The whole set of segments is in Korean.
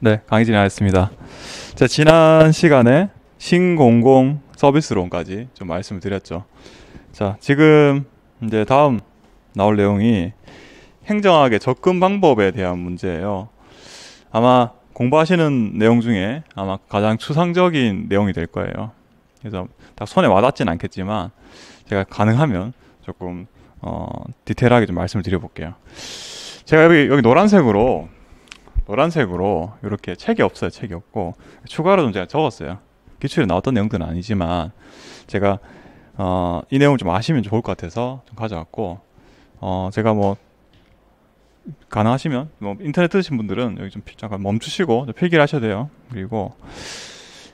네, 강의 진행하겠습니다. 자, 지난 시간에 신공공 서비스론까지 좀 말씀을 드렸죠. 자, 지금 이제 다음 나올 내용이 행정학의 접근 방법에 대한 문제예요. 아마 공부하시는 내용 중에 아마 가장 추상적인 내용이 될 거예요. 그래서 딱 손에 와닿진 않겠지만 제가 가능하면 조금 어, 디테일하게 좀 말씀을 드려볼게요. 제가 여기, 여기 노란색으로 노란색으로 이렇게 책이 없어요. 책이 없고 추가로 좀 제가 적었어요. 기출에 나왔던 내용들은 아니지만 제가 어, 이 내용을 좀 아시면 좋을 것 같아서 좀 가져왔고 어, 제가 뭐 가능하시면 뭐 인터넷 뜨신 분들은 여기 좀 잠깐 멈추시고 좀 필기를 하셔야 돼요. 그리고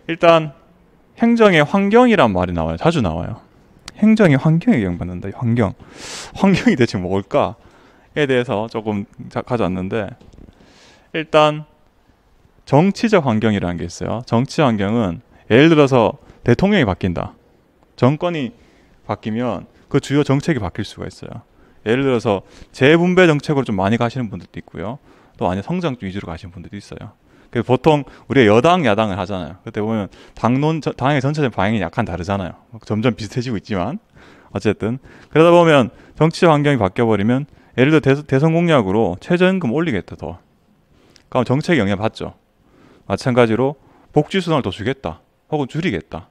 일단 행정의 환경이란 말이 나와요. 자주 나와요. 행정의 환경에 영향받는다. 환경. 환경이 대체 뭘까에 대해서 조금 가져왔는데 일단 정치적 환경이라는 게 있어요. 정치 환경은 예를 들어서 대통령이 바뀐다. 정권이 바뀌면 그 주요 정책이 바뀔 수가 있어요. 예를 들어서 재분배 정책으로 좀 많이 가시는 분들도 있고요. 또 아니 성장 위주로 가시는 분들도 있어요. 그래서 보통 우리가 여당 야당을 하잖아요. 그때 보면 당론 당의 전체적인 방향이 약간 다르잖아요. 점점 비슷해지고 있지만 어쨌든 그러다 보면 정치 환경이 바뀌어 버리면 예를 들어 대선 공약으로 최저임금 올리겠다 더 그럼 정책 영향 받죠. 마찬가지로 복지 수당을 더 주겠다. 혹은 줄이겠다.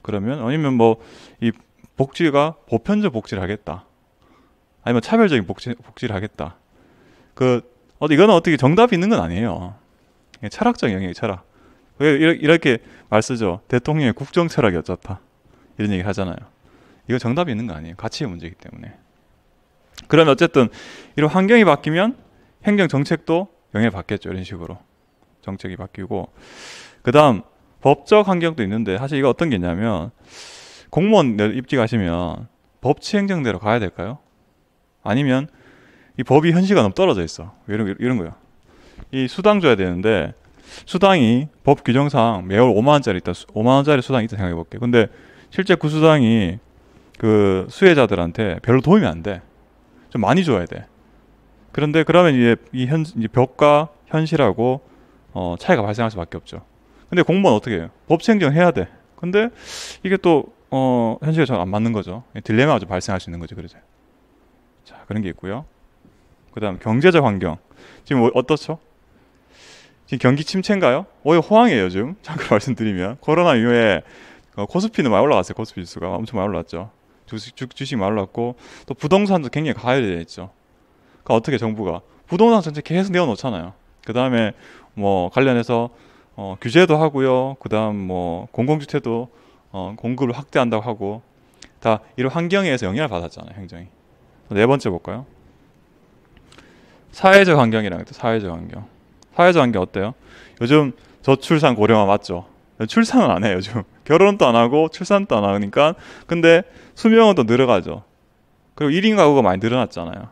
그러면 아니면 뭐 이 복지가 보편적 복지를 하겠다. 아니면 차별적인 복지, 복지를 하겠다. 그 어, 이거는 어떻게 정답이 있는 건 아니에요. 철학적 영향이 철학. 이렇게 말 쓰죠. 대통령의 국정 철학이 어쩌다. 이런 얘기 하잖아요. 이거 정답이 있는 거 아니에요. 가치의 문제이기 때문에. 그러면 어쨌든 이런 환경이 바뀌면 행정 정책도 영향받겠죠 이런 식으로 정책이 바뀌고 그다음 법적 환경도 있는데 사실 이거 어떤 게 있냐면 공무원 입직하시면 법치행정대로 가야 될까요? 아니면 이 법이 현실과 너무 떨어져 있어 이런 이런 거요. 이 수당 줘야 되는데 수당이 법 규정상 매월 5만 원짜리 있다 5만 원짜리 수당이 있다 생각해 볼게. 근데 실제 그 수당이 그 수혜자들한테 별로 도움이 안 돼. 좀 많이 줘야 돼. 그런데 그러면 이제 이 현, 이제 벽과 현실하고 어, 차이가 발생할 수밖에 없죠. 근데 공무원 어떻게 해요? 법칙행정 해야 돼. 근데 이게 또 어, 현실에 잘 안 맞는 거죠. 딜레마가 좀 발생할 수 있는 거죠, 그러죠. 자, 그런 게 있고요. 그다음 경제적 환경. 지금 뭐 어떻죠? 지금 경기 침체인가요? 오히려 호황이에요, 지금. 잠깐 말씀드리면 코로나 이후에 어, 코스피는 많이 올라갔어요. 코스피 지수가 엄청 많이 올랐죠. 주식, 주, 식 많이 올랐고 또 부동산도 굉장히 가열되어 있죠. 그러니까 어떻게 정부가 부동산 전체 계속 내어놓잖아요. 그 다음에 뭐 관련해서 어, 규제도 하고요. 그 다음 뭐 공공주택도 어, 공급을 확대한다고 하고 다 이런 환경에서 영향을 받았잖아요. 행정이. 네 번째 볼까요? 사회적 환경이랑 사회적 환경. 사회적 환경 어때요? 요즘 저출산 고령화 맞죠? 출산은 안 해요 요즘 결혼도 안 하고 출산도 안 하니까 근데 수명은 또 늘어가죠 그리고 1인 가구가 많이 늘어났잖아요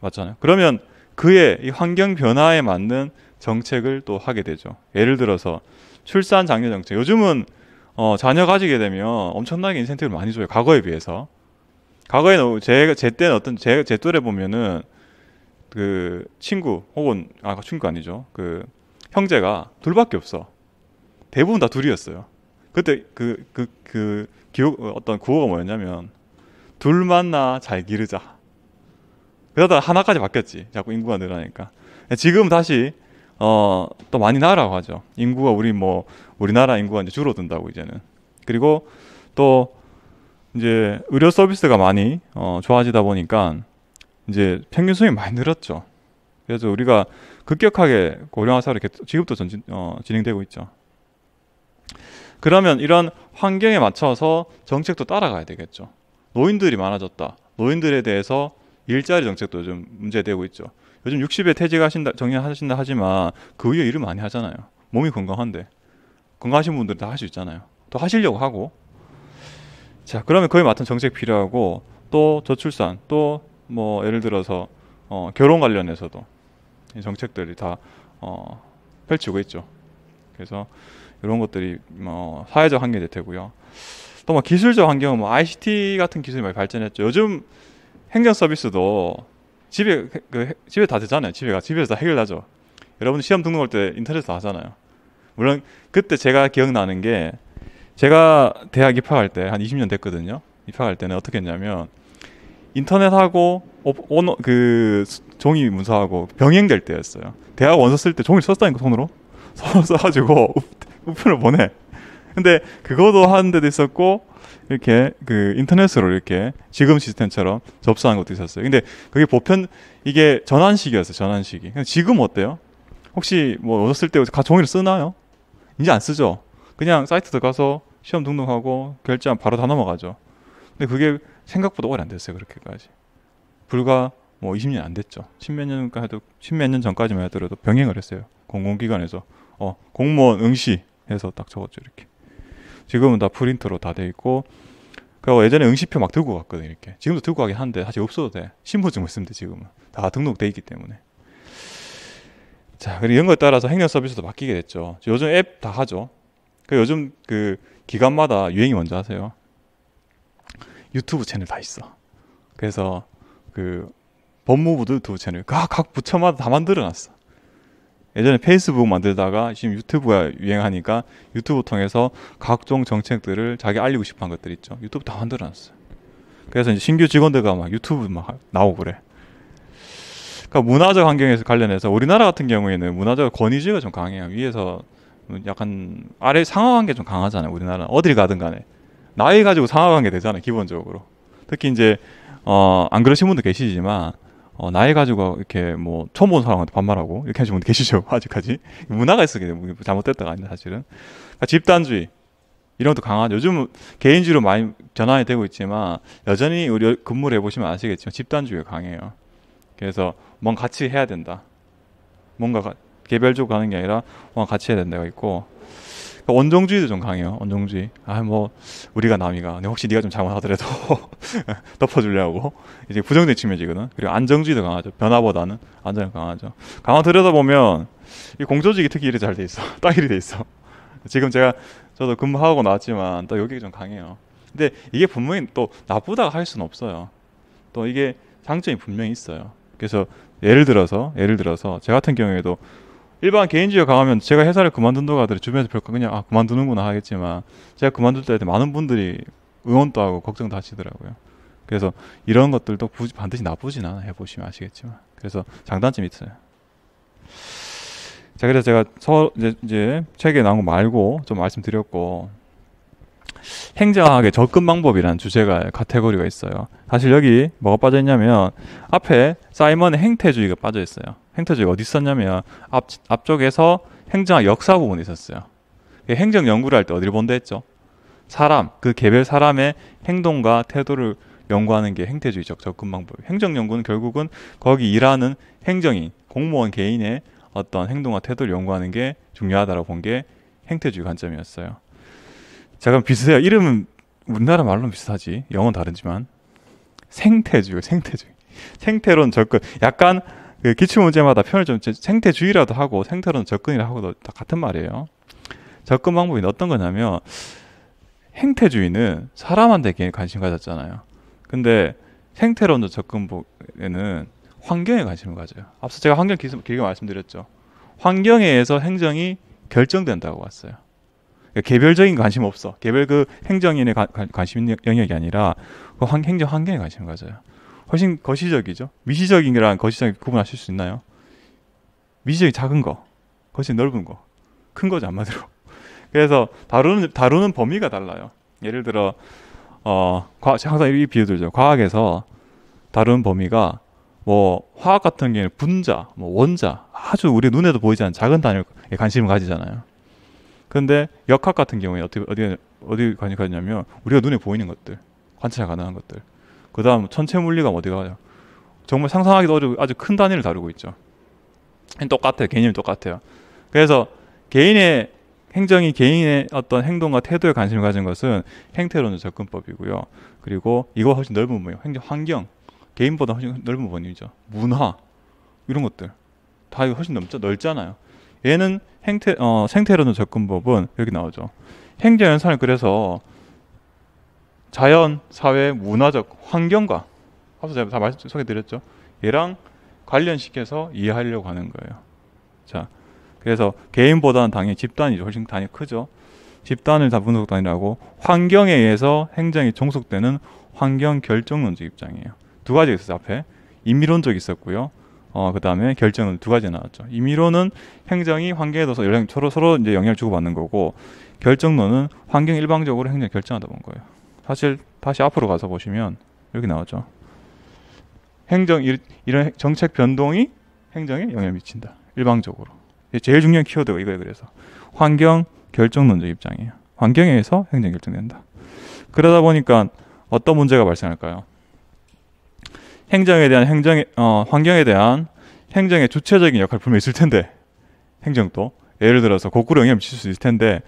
맞잖아요. 그러면 그의 이 환경 변화에 맞는 정책을 또 하게 되죠. 예를 들어서 출산 장려 정책. 요즘은 어, 자녀 가지게 되면 엄청나게 인센티브를 많이 줘요. 과거에 비해서. 과거에 제, 제 때는 어떤 제, 제 또래 보면은 그 친구 혹은 아 친구 아니죠. 그 형제가 둘밖에 없어. 대부분 다 둘이었어요. 그때 그 그그 그, 그 기억 어떤 구호가 뭐였냐면 둘 만나 잘 기르자. 그러다 하나까지 바뀌었지. 자꾸 인구가 늘어나니까. 지금 다시 어, 또 많이 나라고 하죠. 인구가 우리 뭐 우리나라 인구가 이제 줄어든다고 이제는. 그리고 또 이제 의료 서비스가 많이 어, 좋아지다 보니까 이제 평균 수명이 많이 늘었죠. 그래서 우리가 급격하게 고령화 사회로 지금도 전진, 어, 진행되고 있죠. 그러면 이런 환경에 맞춰서 정책도 따라가야 되겠죠. 노인들이 많아졌다. 노인들에 대해서 일자리 정책도 요즘 문제되고 있죠. 요즘 60에 퇴직하신다 정리하신다 하지만 그 위에 일을 많이 하잖아요. 몸이 건강한데 건강하신 분들은 다할 수 있잖아요. 또 하시려고 하고 자 그러면 그에 맞는 정책 필요하고 또 저출산 또 뭐 예를 들어서 어, 결혼 관련해서도 이 정책들이 다 어, 펼치고 있죠. 그래서 이런 것들이 뭐 사회적 한계도 되고요. 또 뭐 기술적 환경은 뭐 ICT 같은 기술이 많이 발전했죠. 요즘 행정 서비스도 집에 그, 집에 다 되잖아요. 집에 가 집에서 다 해결하죠. 여러분 시험 등록할 때 인터넷 에서 하잖아요. 물론 그때 제가 기억나는 게 제가 대학 입학할 때 한 20년 됐거든요. 입학할 때는 어떻게 했냐면 인터넷하고 온그 종이 문서하고 병행될 때였어요. 대학 원서 쓸 때 종이 썼다니까 손으로 손으로 써가지고 우편을 보내. 근데 그것도 하는 데도 있었고 이렇게 그 인터넷으로 이렇게 지금 시스템처럼 접수한 것도 있었어요. 근데 그게 보편 이게 전환시기였어요전환 시기. 지금 어때요? 혹시 뭐 어렸을 때 종이를 쓰나요? 이제 안 쓰죠. 그냥 사이트 들어가서 시험 등록하고 결제하 면 바로 다 넘어가죠. 근데 그게 생각보다 오래 안 됐어요. 그렇게까지. 불과 뭐 20년 안 됐죠. 1 0몇 년까지 해도 1 0몇년 전까지만 하더라도 병행을 했어요. 공공기관에서 어 공무원 응시 해서 딱 적었죠 이렇게. 지금은 다 프린트로 다 돼 있고 그리고 예전에 응시표 막 들고 갔거든 이렇게 지금도 들고 가긴 한데 사실 없어도 돼 신분증 뭐 있으면 돼 지금은 다 등록돼 있기 때문에 자 그리고 이런 거에 따라서 행렬 서비스도 바뀌게 됐죠 요즘 앱 다 하죠 그 요즘 그 기간마다 유행이 뭔지 아세요 유튜브 채널 다 있어 그래서 그 법무부도 유튜브 채널 각, 각 부처마다 다 만들어놨어 예전에 페이스북 만들다가 지금 유튜브가 유행하니까 유튜브 통해서 각종 정책들을 자기 알리고 싶어 한 것들 있죠. 유튜브 다 만들어놨어요. 그래서 이제 신규 직원들과 막 유튜브 막 나오고 그래. 그러니까 문화적 환경에서 관련해서 우리나라 같은 경우에는 문화적 권위주의가 좀 강해요. 위에서 약간 아래 상하 관계 좀 강하잖아요. 우리나라 어딜 가든 간에 나이 가지고 상하 관계 되잖아요. 기본적으로. 특히 이제 어, 안 그러신 분도 계시지만 어, 나이 가지고 이렇게 뭐 처음 본 사람한테 반말하고 이렇게 하시는 분 계시죠 아직까지 문화가 있었기 때문에 뭐 잘못됐다가 아닌데 사실은 그러니까 집단주의 이런 것도 강한 요즘 개인주의로 많이 전환이 되고 있지만 여전히 우리 근무를 해보시면 아시겠지만 집단주의가 강해요 그래서 뭔가 같이 해야 된다 뭔가 개별적으로 가는 게 아니라 뭔가 같이 해야 된다고 있고 원정주의도 좀 강해요. 원정주의. 아 뭐 우리가 남이가. 근데 혹시 네가 좀 잘못하더라도 덮어주려고 이제 부정적인 측면이거든. 그리고 안정주의도 강하죠. 변화보다는 안정이 강하죠. 강화 들여다 보면 이 공조직이 특히 이래 잘 돼 있어. 딱 이래 돼 있어. 지금 제가 저도 근무하고 나왔지만 또 여기가 좀 강해요. 근데 이게 분명히 또 나쁘다고 할 수는 없어요. 또 이게 장점이 분명히 있어요. 그래서 예를 들어서 예를 들어서 저 같은 경우에도 일반 개인주의가 강하면 제가 회사를 그만둔다고 하더라도 주변에서 별거 그냥 아 그만두는구나 하겠지만 제가 그만둘 때 많은 분들이 응원도 하고 걱정도 하시더라고요. 그래서 이런 것들도 굳이 반드시 나쁘진 않아 해보시면 아시겠지만 그래서 장단점이 있어요. 자 그래서 제가 서 이제, 이제 책에 나온 거 말고 좀 말씀드렸고 행정학의 접근 방법이란 주제가 카테고리가 있어요. 사실 여기 뭐가 빠져 있냐면 앞에 사이먼의 행태주의가 빠져 있어요. 행태조직 어디 있었냐면 앞, 앞쪽에서 행정학 역사 부분에 있었어요. 그 행정 연구를 할 때 어디를 본다 했죠? 사람, 그 개별 사람의 행동과 태도를 연구하는 게 행태주의적 접근 방법. 행정 연구는 결국은 거기 일하는 행정인, 공무원 개인의 어떤 행동과 태도를 연구하는 게중요하다고본 게 행태주의 관점이었어요. 자, 그럼 비슷해요. 이름은 우리나라 말로는 비슷하지. 영어는 다르지만. 생태주의, 생태주의. 생태론 접근. 약간 그 기출 문제마다 표현을 좀 생태주의라도 하고 생태론 접근이라 하고도 다 같은 말이에요. 접근 방법이 어떤 거냐면 행태주의는 사람한테 개인 관심 가졌잖아요. 근데 생태론도 접근에는 법 환경에 관심을 가져요. 앞서 제가 환경 기술 길게 말씀드렸죠. 환경에 의해서 행정이 결정된다고 봤어요 그러니까 개별적인 관심 없어. 개별 그 행정인의 가, 관심 영역이 아니라 그 환, 행정 환경에 관심을 가져요. 훨씬 거시적이죠. 미시적인랑 거시적인 구분하실 수 있나요? 미시적이 작은 거, 거시 넓은 거, 큰 거죠 한마디로. 그래서 다루는 다루는 범위가 달라요. 예를 들어 어, 과, 항상 이 비유 들죠. 과학에서 다루는 범위가 뭐 화학 같은 경우는 분자, 뭐 원자 아주 우리 눈에도 보이지 않는 작은 단위에 관심을 가지잖아요. 근데 역학 같은 경우에 어떻게 어디 어디 관심을 가냐면 우리가 눈에 보이는 것들, 관찰 가능한 것들. 그 다음 천체 물리가 어디 가요? 정말 상상하기도 어려 아주 큰 단위를 다루고 있죠. 똑같아요. 개념이 똑같아요. 그래서 개인의 행정이 개인의 어떤 행동과 태도에 관심을 가진 것은 행태론의 접근법이고요. 그리고 이거 훨씬 넓은 분야, 행정 환경, 개인보다 훨씬 넓은 부분이죠 문화 이런 것들 다 이거 훨씬 넓죠, 넓잖아요. 얘는 행태 어, 생태론의 접근법은 여기 나오죠. 행정 연산을 그래서 자연, 사회, 문화적 환경과 앞서 제가 다 말씀 소개드렸죠. 얘랑 관련시켜서 이해하려고 하는 거예요. 자, 그래서 개인보다는 당연히 집단이 훨씬 당연히 크죠. 집단을 다 분석 단이라고 환경에 의해서 행정이 종속되는 환경 결정론적 입장이에요. 두 가지 있어요 앞에 임미론적 있었고요. 어, 그 다음에 결정론두 가지 나왔죠. 임미론은 행정이 환경에 대해서 영향, 서로 서로 이제 영향을 주고받는 거고 결정론은 환경 일방적으로 행정 결정하다 본 거예요. 사실 다시 앞으로 가서 보시면 여기 나오죠. 행정 일, 이런 정책 변동이 행정에 영향을 미친다. 일방적으로. 제일 중요한 키워드가 이거예요. 그래서 환경 결정 논적 입장이에요. 환경에 의해서 행정 결정된다. 그러다 보니까 어떤 문제가 발생할까요? 행정에 대한 행정의 어, 환경에 대한 행정의 주체적인 역할 분명히 있을 텐데 행정도 예를 들어서 거꾸로 영향을 미칠 수 있을 텐데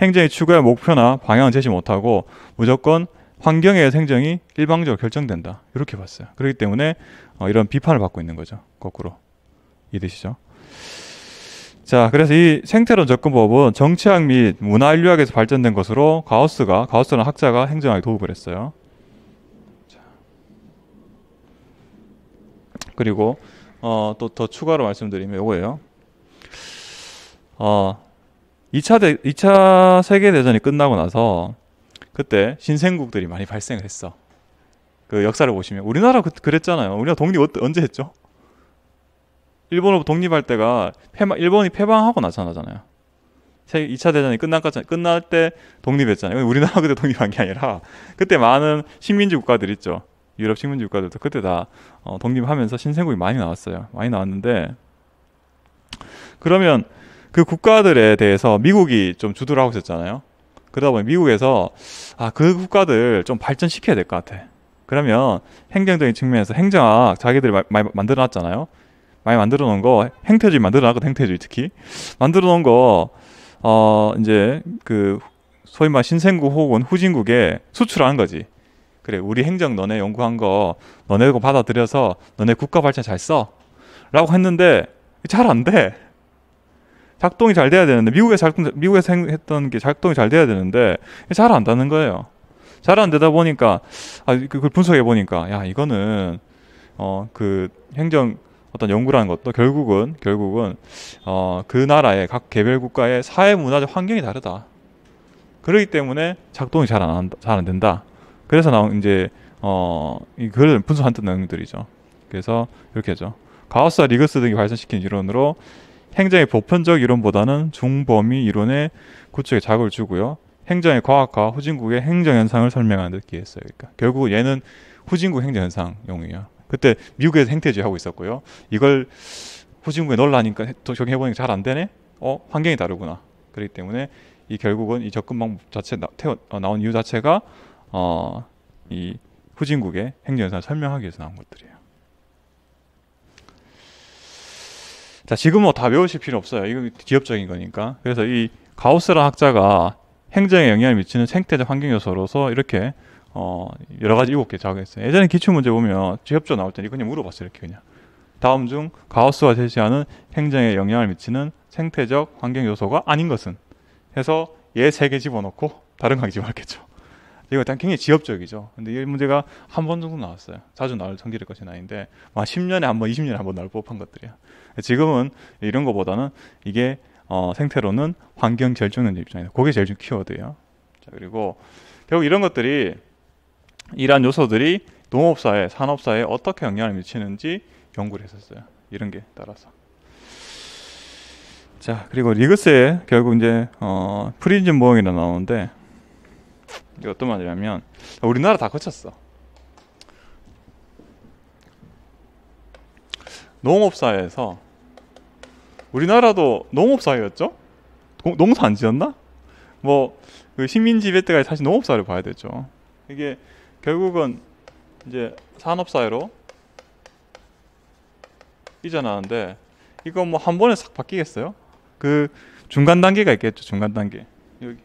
행정이 추구할 목표나 방향을 제시 못하고 무조건 환경에 의해서 행정이 일방적으로 결정된다. 이렇게 봤어요. 그렇기 때문에 어, 이런 비판을 받고 있는 거죠. 거꾸로. 이해되시죠? 자, 그래서 이 생태론 접근법은 정치학 및 문화 인류학에서 발전된 것으로 가우스가, 가우스는 학자가 행정학에 도움을 했어요. 자. 그리고 어, 또 더 추가로 말씀드리면 이거예요. 어, 2차, 대, 2차 세계대전이 끝나고 나서 그때 신생국들이 많이 발생을 했어. 그 역사를 보시면. 우리나라 그, 그랬잖아요. 우리가 독립 언제 했죠? 일본으로 독립할 때가 패방, 일본이 패방하고 나타잖아요 2차 대전이 끝날까지 끝날 때 독립했잖아요. 우리나라 그때 독립한 게 아니라 그때 많은 식민지 국가들 있죠. 유럽 식민지 국가들도 그때 다 어, 독립하면서 신생국이 많이 나왔어요. 많이 나왔는데 그러면 그 국가들에 대해서 미국이 좀 주도를 하고 있었잖아요. 그러다 보니 미국에서 아, 그 국가들 좀 발전시켜야 될 것 같아. 그러면 행정적인 측면에서 행정학 자기들이 마, 많이 만들어 놨잖아요. 많이 만들어 놓은 거 행태주의 만들어 놨거든 행태주의 특히 만들어 놓은 거 어, 이제 그 소위 말 신생국 혹은 후진국에 수출하는 거지. 그래 우리 행정 너네 연구한 거 너네 거 받아들여서 너네 국가 발전 잘 써. 라고 했는데 잘 안 돼. 작동이 잘 돼야 되는데 미국에서 작동, 미국에서 했던 게 작동이 잘 돼야 되는데 잘안 되는 거예요. 잘 안 되다 보니까 아 그, 그걸 분석해 보니까 야 이거는 어 그 행정 어떤 연구라는 것도 결국은 결국은 어 그 나라의 각 개별 국가의 사회 문화적 환경이 다르다. 그러기 때문에 작동이 잘 안 한다, 잘 안 된다. 그래서 나온 이제 어 이 글을 분석한 뜻 내용들이죠. 그래서 이렇게 하죠. 가우스와 리그스 등이 발전시킨 이론으로 행정의 보편적 이론보다는 중범위 이론에 구축에 자극을 주고요. 행정의 과학화, 후진국의 행정 현상을 설명하는 데 기했어요. 그러니까 결국 얘는 후진국 행정 현상용이에요. 그때 미국에서 행태주의 하고 있었고요. 이걸 후진국에 넣라니까 적용해 보니까 잘 안 되네. 어, 환경이 다르구나. 그렇기 때문에 이 결국은 이 접근 방법 자체 나, 태어, 어, 나온 이유 자체가 어, 이 후진국의 행정 현상을 설명하기 위해서 나온 것들이에요. 자, 지금 뭐 다 외우실 필요 없어요. 이건 기업적인 거니까. 그래서 이 가우스라 학자가 행정에 영향을 미치는 생태적 환경 요소로서 이렇게 어 여러 가지 일곱 개 작업했어요. 예전에 기출 문제 보면 지엽조 나올 때 그냥 물어봤어요. 이렇게 그냥. 다음 중 가우스가 제시하는 행정에 영향을 미치는 생태적 환경 요소가 아닌 것은 해서 얘 세개 예 집어넣고 다른 강 집어넣겠죠. 이거 일단 굉장히 지엽적이죠. 근데 이 문제가 한 번 정도 나왔어요. 자주 나올 성질일 것이 아닌데 막 10년에 한 번, 20년에 한 번 나올 법한 것들이야. 지금은 이런 것보다는 이게 어, 생태로는 환경 절주는 입장에서 그게 제일 중 키워드예요. 자, 그리고 결국 이런 것들이 이러한 요소들이 농업사회, 산업사회에 어떻게 영향을 미치는지 연구를 했었어요. 이런 게 따라서. 자, 그리고 리그스에 결국 이제 어, 프리즘 모형이라 나오는데 이게 어떤 말이냐면 우리나라 다 거쳤어. 농업사회에서 우리나라도 농업사회였죠? 농사 안 지었나? 뭐 그 식민 지배 때까지 다시 농업사를 봐야 되죠. 이게 결국은 이제 산업사회로 이전하는데 이거 뭐 한 번에 싹 바뀌겠어요? 그 중간 단계가 있겠죠. 중간 단계 여기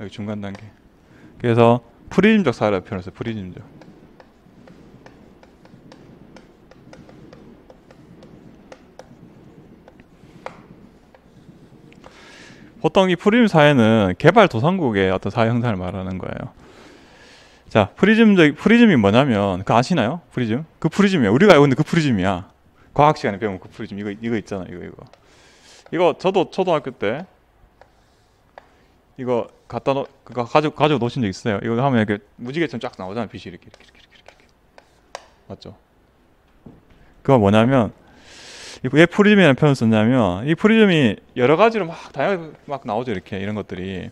여기 중간 단계. 그래서 프리즘적 사회라고 표현했어요. 프리즘적. 보통 이 프리즘 사회는 개발 도상국의 어떤 사회 형상을 말하는 거예요. 자, 프리즘, 프리즘이 뭐냐면, 그 아시나요? 프리즘? 그 프리즘이야. 우리가 알고 있는 그 프리즘이야. 과학 시간에 배운 그 프리즘. 이거, 이거 있잖아. 이거, 이거. 이거 저도 초등학교 때 이거 갖다 놓, 그거 가지고, 가지고 놓으신 적 있어요. 이거 하면 이렇게 무지개처럼 쫙 나오잖아. 빛이 이렇게 이렇게, 이렇게, 이렇게, 이렇게. 맞죠? 그거 뭐냐면, 왜 프리즘이라는 표현을 썼냐면 이 프리즘이 여러 가지로 막 다양하게 막 나오죠 이렇게 이런 것들이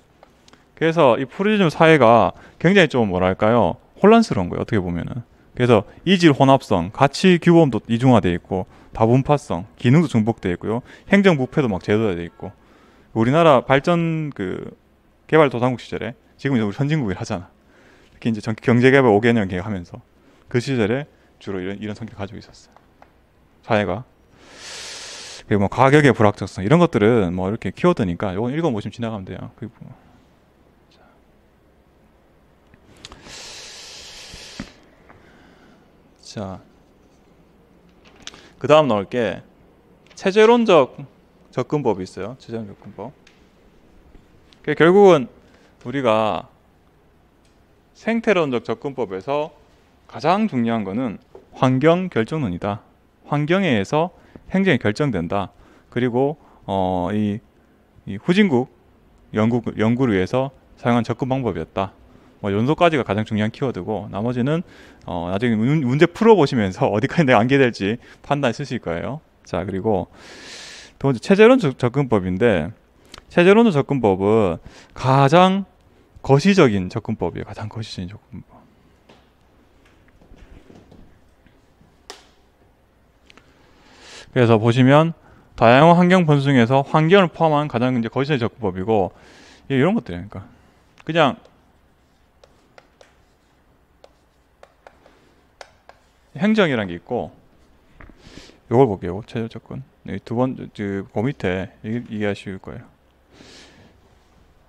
그래서 이 프리즘 사회가 굉장히 좀 뭐랄까요 혼란스러운 거예요 어떻게 보면은 그래서 이질 혼합성 가치 규범도 이중화돼 있고 다분파성 기능도 중복돼 있고요 행정 부패도 막 제도화돼 있고 우리나라 발전 그 개발 도상국 시절에 지금 이제 우리 선진국이 하잖아 특히 이제 경제 개발 5개년 계획하면서 그 시절에 주로 이런 이런 성격 가지고 있었어요 사회가 그리고 뭐 가격의 불확정성 이런 것들은 뭐 이렇게 키워드니까 이건 읽어보시면 지나가면 돼요. 그리고 자, 그 다음 나올 게 체제론적 접근법이 있어요. 체제론 접근법. 결국은 우리가 생태론적 접근법에서 가장 중요한 것은 환경 결정론이다. 환경에 의해서 행정이 결정된다. 그리고 어, 이, 이 후진국 연구 연구를 위해서 사용한 접근 방법이었다. 뭐 연소까지가 가장 중요한 키워드고 나머지는 어, 나중에 문제 풀어보시면서 어디까지 내가 안게될지 판단 쓰실 거예요. 자 그리고 두 번째 체제론 적 접근법인데 체제론 적 접근법은 가장 거시적인 접근법이에요. 가장 거시적인 접근. 법 그래서 보시면 다양한 환경 분석에서 환경을 포함한 가장 이제 거시적 접근법이고 예, 이런 것들이니까 그러니까 그냥 행정이란 게 있고 이걸 볼게요 최저 접근 네, 두 번째그 그 밑에 이해하실 거예요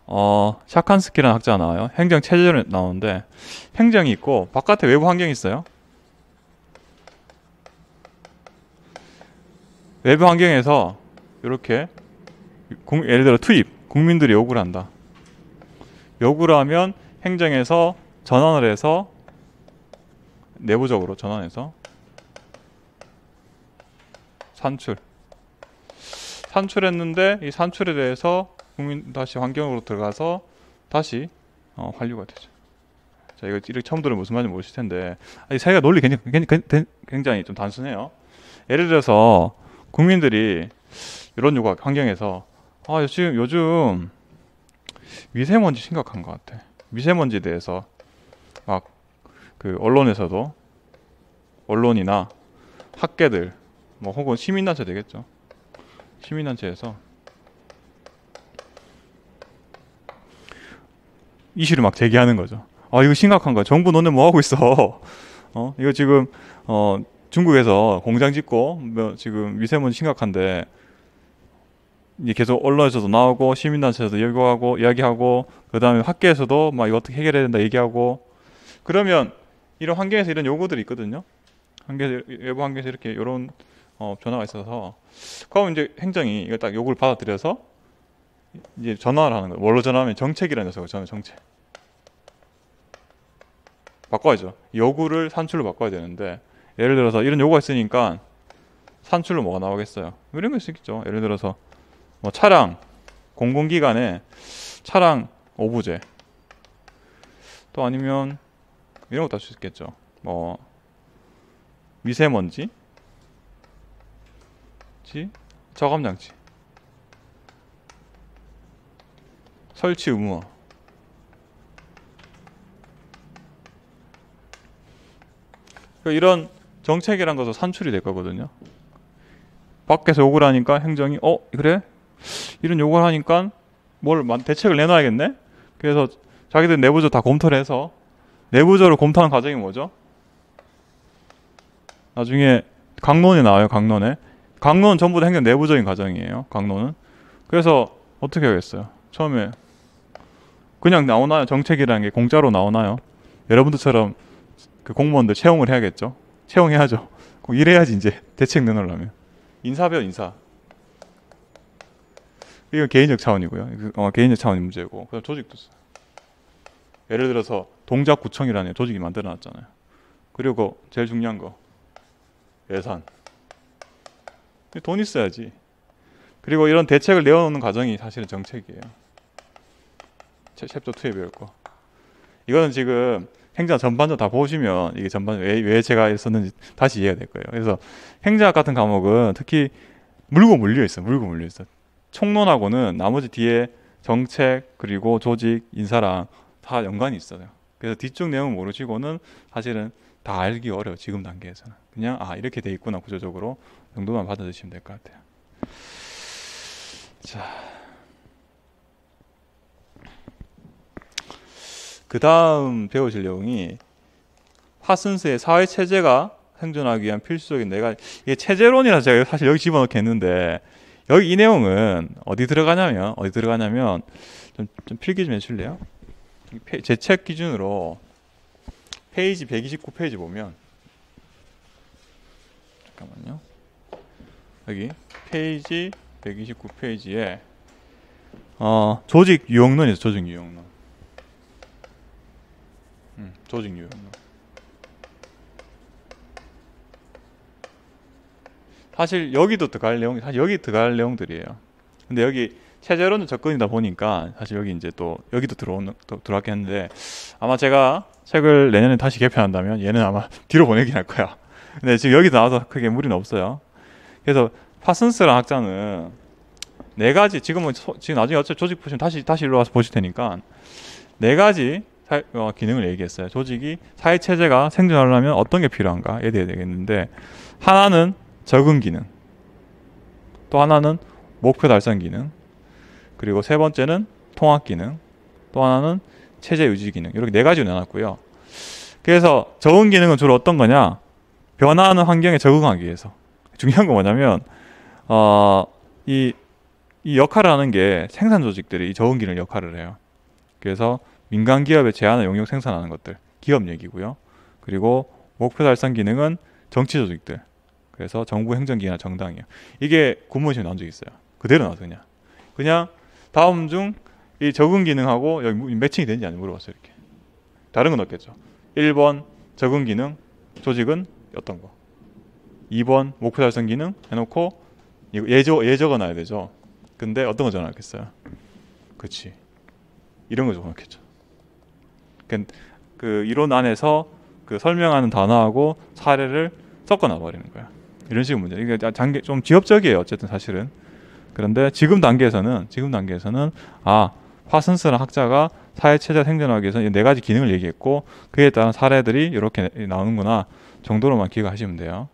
어 샤칸스키라는 학자가 나와요 행정 체제로 나오는데 행정이 있고 바깥에 외부 환경이 있어요 외부 환경에서 이렇게 공, 예를 들어 투입 국민들이 요구를 한다. 요구를 하면 행정에서 전환을 해서 내부적으로 전환해서 산출 산출했는데 이 산출에 대해서 국민 다시 환경으로 들어가서 다시 어, 환류가 되죠. 자 이거 이렇게 처음 들으면 무슨 말인지 모르실 텐데 이 사이가 논리 굉장히, 굉장히 좀 단순해요. 예를 들어서 국민들이 이런 요가 환경에서 아 지금 요즘 미세먼지 심각한 것 같아. 미세먼지에 대해서 막 그 언론에서도 언론이나 학계들 뭐 혹은 시민단체 되겠죠. 시민단체에서 이슈를 막 제기하는 거죠. 아 이거 심각한 거야. 정부 너네 뭐 하고 있어? 어 이거 지금 어 중국에서 공장 짓고 뭐 지금 미세먼지 심각한데 이제 계속 언론에서도 나오고 시민단체에서도 열거하고 이야기하고 그다음에 학계에서도 막 이거 어떻게 해결해야 된다 얘기하고 그러면 이런 환경에서 이런 요구들이 있거든요. 환경 에서 외부 환경에서 이렇게 이런 어, 변화가 있어서 그럼 이제 행정이 이걸 딱 요구를 받아들여서 이제 전화를 하는 거예요. 뭘로 전화하면 정책이라는 녀석을 저는 정책. 바꿔야죠. 요구를 산출로 바꿔야 되는데 예를 들어서 이런 요구가 있으니까 산출로 뭐가 나오겠어요? 뭐 이런 것이 있겠죠. 예를 들어서 뭐 차량 공공기관에 차량 오브제또 아니면 이런 것도 할 수 있겠죠. 뭐 미세먼지 지 저감장치 설치 의무 그러니까 이런 정책이란 것도 산출이 될 거거든요. 밖에서 욕을 하니까 행정이 어 그래 이런 욕을 하니까 뭘 대책을 내놔야겠네. 그래서 자기들 내부조 다 검토를 해서 내부적으로 검토하는 과정이 뭐죠? 나중에 강론이 나와요. 강론에 강론 전부 다 행정 내부적인 과정이에요. 강론은 그래서 어떻게 하겠어요? 처음에 그냥 나오나요? 정책이라는 게 공짜로 나오나요? 여러분들처럼 그 공무원들 채용을 해야겠죠. 채용해야죠. 꼭 이래야지 이제 대책 내놓으려면 인사별 인사. 이건 개인적 차원이고요. 그, 어, 개인적 차원 문제고. 그다음 조직도 있어요. 예를 들어서 동작구청이라는 조직이 만들어놨잖아요. 그리고 제일 중요한 거 예산. 돈 있어야지. 그리고 이런 대책을 내어놓는 과정이 사실은 정책이에요. 챕터 2에 배울 거. 이거는 지금 행자 전반적 다 보시면 이게 전반 왜, 왜 제가 썼는지 다시 이해가 될 거예요. 그래서 행자 같은 과목은 특히 물고 물려 있어, 물고 물려 있어. 총론하고는 나머지 뒤에 정책 그리고 조직 인사랑 다 연관이 있어요. 그래서 뒤쪽 내용 모르시고는 사실은 다 알기 어려워 지금 단계에서는 그냥 아 이렇게 돼 있구나 구조적으로 정도만 받아주시면될 것 같아요. 자. 그 다음 배우실 내용이 화순스의 사회 체제가 생존하기 위한 필수적인 내가 이게 체제론이라 제가 사실 여기 집어넣게 했는데 여기 이 내용은 어디 들어가냐면 어디 들어가냐면 좀, 좀 필기 좀 해줄래요? 제 책 기준으로 페이지 129 페이지 보면 잠깐만요 여기 페이지 129 페이지에 어 조직 유용론이죠 조직 유용론 음, 조직 유형. 사실 여기도 들어갈 내용, 사실 여기 들어갈 내용들이에요. 근데 여기 체제론적 접근이다 보니까 사실 여기 이제 또 여기도 들어오는 또 들어왔겠는데 아마 제가 책을 내년에 다시 개편한다면 얘는 아마 뒤로 보내긴 할 거야. 근데 지금 여기 나와서 크게 무리는 없어요. 그래서 파슨스랑 학자는 네 가지 지금은 소, 지금 나중에 어차피 조직 보시면 다시 다시 일로 와서 보실 테니까 네 가지 사회, 어, 기능을 얘기했어요. 조직이 사회 체제가 생존하려면 어떤 게 필요한가에 대해 되겠는데 하나는 적응 기능, 또 하나는 목표 달성 기능, 그리고 세 번째는 통합 기능, 또 하나는 체제 유지 기능 이렇게 네 가지로 나눴고요. 그래서 적응 기능은 주로 어떤 거냐? 변화하는 환경에 적응하기 위해서 중요한 건 뭐냐면 어, 이, 이 역할을 하는 게 생산 조직들이 이 적응 기능 역할을 해요. 그래서 민간 기업의 제한을 용역 생산하는 것들 기업 얘기고요. 그리고 목표 달성 기능은 정치 조직들 그래서 정부 행정기나 정당이요. 이게 군무신시험 나온 적 있어요. 그대로 나와서 그냥 그냥 다음 중 이 적응 기능하고 여기 뭐 매칭이 되는지 안 물어봤어요 이렇게 다른 건 없겠죠. 1번 적응 기능 조직은 어떤 거 2번 목표 달성 기능 해놓고 이거 예저 예저가 나야 되죠. 근데 어떤 거 전화하겠어요? 그렇지. 이런 거 적어놓겠죠. 그, 그 이론 안에서 그 설명하는 단어하고 사례를 섞어놔 버리는 거야. 이런 식의 문제. 이게 장기 좀 지엽적이에요. 어쨌든 사실은. 그런데 지금 단계에서는 지금 단계에서는 아 파슨스라는 학자가 사회 체제 생존하기 위해서 네 가지 기능을 얘기했고 그에 따른 사례들이 이렇게 나오는구나 정도로만 기억하시면 돼요.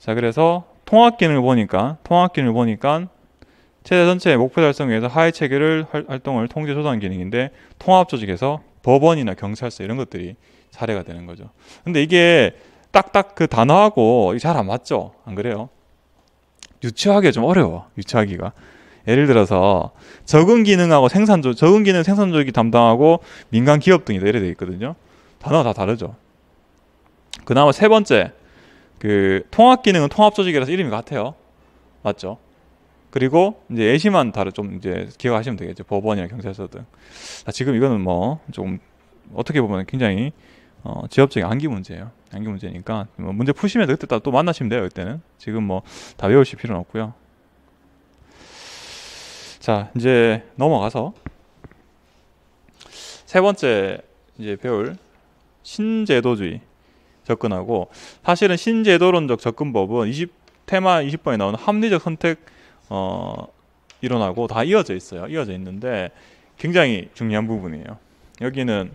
자 그래서 통합 기능을 보니까 통합 기능을 보니까 체제 전체의 목표 달성 위해서 하위 체계를 활, 동을 통제 조장 기능인데 통합 조직에서 법원이나 경찰서 이런 것들이 사례가 되는 거죠. 근데 이게 딱딱 그 단어하고 잘 안 맞죠? 안 그래요? 유추하기가 좀 어려워. 유추하기가. 예를 들어서 적응 기능하고 생산 조 적응 기능 생산 조직이 담당하고 민간 기업 등이 이래 돼 있거든요. 단어 가다 다르죠. 그나마 세 번째 그 통합 기능은 통합 조직이라서 이름이 같아요. 맞죠? 그리고 이제 예시만 다를좀 이제 기억하시면 되겠죠. 법원이나 경찰서 등. 자, 지금 이거는 뭐 좀 어떻게 보면 굉장히 어, 지엽적인 안기 문제예요. 안기 문제니까 뭐 문제 푸시면 그때 또 만나시면 돼요. 그때는 지금 뭐 다 외우실 필요는 없고요. 자, 이제 넘어가서 세 번째 이제 배울 신제도주의 접근하고 사실은 신제도론적 접근법은 20 테마 20번에 나오는 합리적 선택 어, 일어나고 다 이어져 있어요. 이어져 있는데 굉장히 중요한 부분이에요. 여기는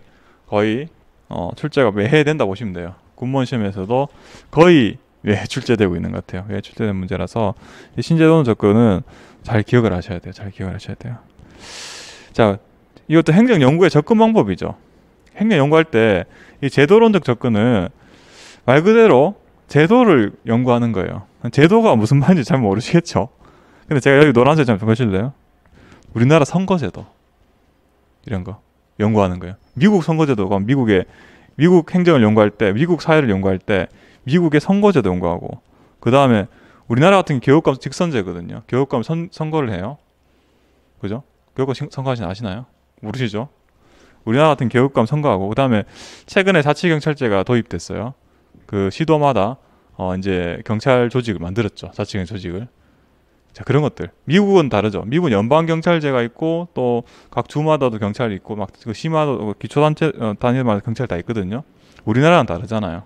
거의 어, 출제가 매해 된다 보시면 돼요. 군무원 시험에서도 거의 예, 출제되고 있는 것 같아요. 예, 출제된 문제라서 신제도는 접근은 잘 기억을 하셔야 돼요. 잘 기억을 하셔야 돼요. 자, 이것도 행정 연구의 접근 방법이죠. 행정 연구할 때 이 제도론적 접근은 말 그대로 제도를 연구하는 거예요. 제도가 무슨 말인지 잘 모르시겠죠? 근데 제가 여기 노란색 좀 보실래요? 우리나라 선거제도 이런 거 연구하는 거예요. 미국 선거제도가 미국의 미국 행정을 연구할 때, 미국 사회를 연구할 때, 미국의 선거제도 연구하고 그 다음에 우리나라 같은 게 교육감 직선제거든요. 교육감 선, 선거를 해요. 그죠? 교육감 선거하신 아시나요? 모르시죠? 우리나라 같은 교육감 선거하고 그 다음에 최근에 자치경찰제가 도입됐어요. 그 시도마다 어 이제 경찰 조직을 만들었죠. 자치경 찰 조직을. 자, 그런 것들. 미국은 다르죠. 미국은 연방경찰제가 있고, 또 각 주마다도 경찰이 있고, 막 그 시마도, 뭐 기초단체, 어, 단위마다 경찰 다 있거든요. 우리나라는 다르잖아요.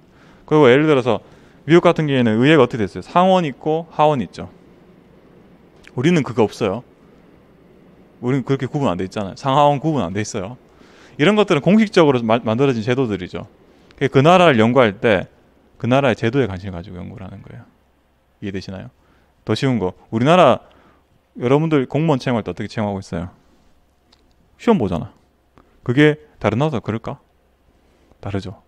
그리고 예를 들어서 미국 같은 경우에는 의회가 어떻게 됐어요? 상원 있고 하원 있죠. 우리는 그거 없어요. 우리는 그렇게 구분 안 돼 있잖아요. 상하원 구분 안 돼 있어요. 이런 것들은 공식적으로 마, 만들어진 제도들이죠. 그 나라를 연구할 때 그 나라의 제도에 관심을 가지고 연구를 하는 거예요. 이해되시나요? 더 쉬운 거. 우리나라 여러분들 공무원 채용할 때 어떻게 채용하고 있어요? 시험 보잖아. 그게 다른 나라도 그럴까? 다르죠.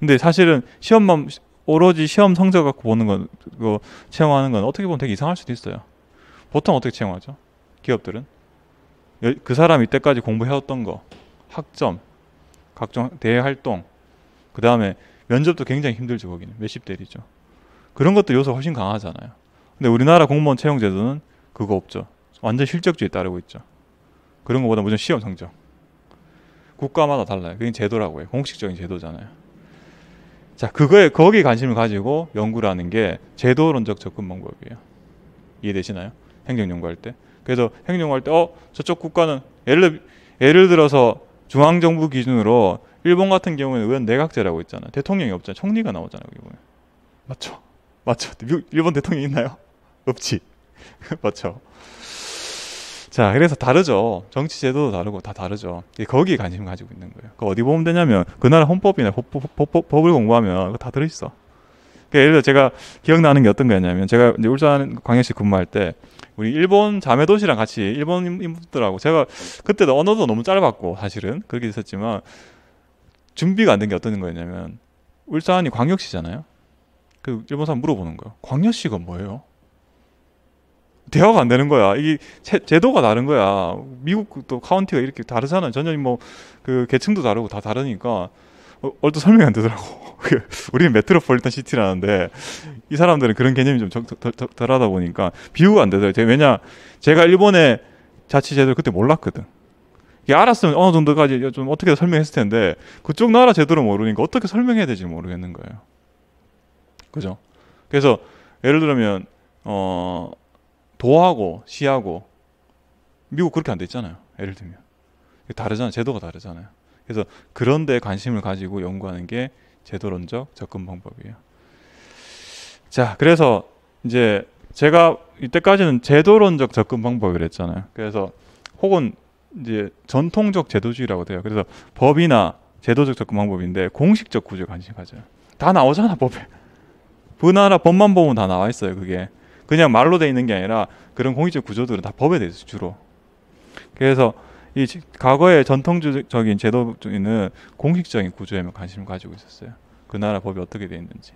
근데 사실은 시험만 오로지 시험 성적 갖고 보는 건, 그거 채용하는 건 어떻게 보면 되게 이상할 수도 있어요. 보통 어떻게 채용하죠? 기업들은 그 사람 이때까지 공부해왔던 거, 학점, 각종 대외 활동, 그 다음에 면접도 굉장히 힘들죠 거기는 몇십 대리죠. 그런 것도 요소 훨씬 강하잖아요. 근데 우리나라 공무원 채용 제도는 그거 없죠. 완전 실적주의 따르고 있죠. 그런 것보다 무슨 시험 성적. 국가마다 달라요. 그게 제도라고 해요. 공식적인 제도잖아요. 자, 그거에 거기 관심을 가지고 연구를 하는 게 제도론적 접근 방법이에요. 이해되시나요? 행정 연구할 때. 그래서 행정 연구할 때 어, 저쪽 국가는 예를 예를 들어서 중앙 정부 기준으로 일본 같은 경우에는 의원 내각제라고 네 있잖아요. 대통령이 없잖아요. 총리가 나오잖아요. 여기 보면. 맞죠? 맞죠? 미국, 일본 대통령 있나요? 없지. 맞죠? 자, 그래서 다르죠. 정치 제도도 다르고 다 다르죠. 거기에 관심 가지고 있는 거예요. 그 어디 보면 되냐면 그 나라 헌법이나 법, 법, 법을 공부하면 다 들어 있어. 그러니까 예를 들어 제가 기억나는 게 어떤 거였냐면 제가 이제 울산 광역시 근무할 때 우리 일본 자매 도시랑 같이 일본인 분들하고 제가 그때도 언어도 너무 짧았고 사실은 그렇게 있었지만 준비가 안 된 게 어떤 거였냐면 울산이 광역시잖아요. 그 일본 사람 물어보는 거예요. 광역시가 뭐예요? 대화가 안 되는 거야. 이게 제도가 다른 거야. 미국도 카운티가 이렇게 다르잖아. 전혀 뭐 그 계층도 다르고 다 다르니까 어, 얼도 설명이 안 되더라고. 그 우리는 메트로폴리탄 시티라는데 이 사람들은 그런 개념이 좀 덜, 덜하다 보니까 비유가 안 되더라고. 제가 왜냐 제가 일본의 자치 제도를 그때 몰랐거든. 이게 알았으면 어느 정도까지 좀 어떻게 설명했을 텐데 그쪽 나라 제도를 모르니까 어떻게 설명해야 될지 모르겠는 거예요. 그죠? 그래서 예를 들면 어 도하고 시하고 미국 그렇게 안 돼 있잖아요. 예를 들면 다르잖아요. 제도가 다르잖아요. 그래서 그런 데 관심을 가지고 연구하는 게 제도론적 접근 방법이에요. 자, 그래서 이제 제가 이때까지는 제도론적 접근 방법을 했잖아요. 그래서 혹은 이제 전통적 제도주의라고 돼요. 그래서 법이나 제도적 접근 방법인데 공식적 구조에 관심 가져요. 다 나오잖아 법에. 그 나라 법만 보면 다 나와 있어요. 그게 그냥 말로 돼 있는 게 아니라 그런 공익적 구조들은 다 법에 대해서 주로. 그래서 이 과거의 전통적인 제도 중에는 공식적인 구조에만 관심을 가지고 있었어요. 그 나라 법이 어떻게 돼 있는지.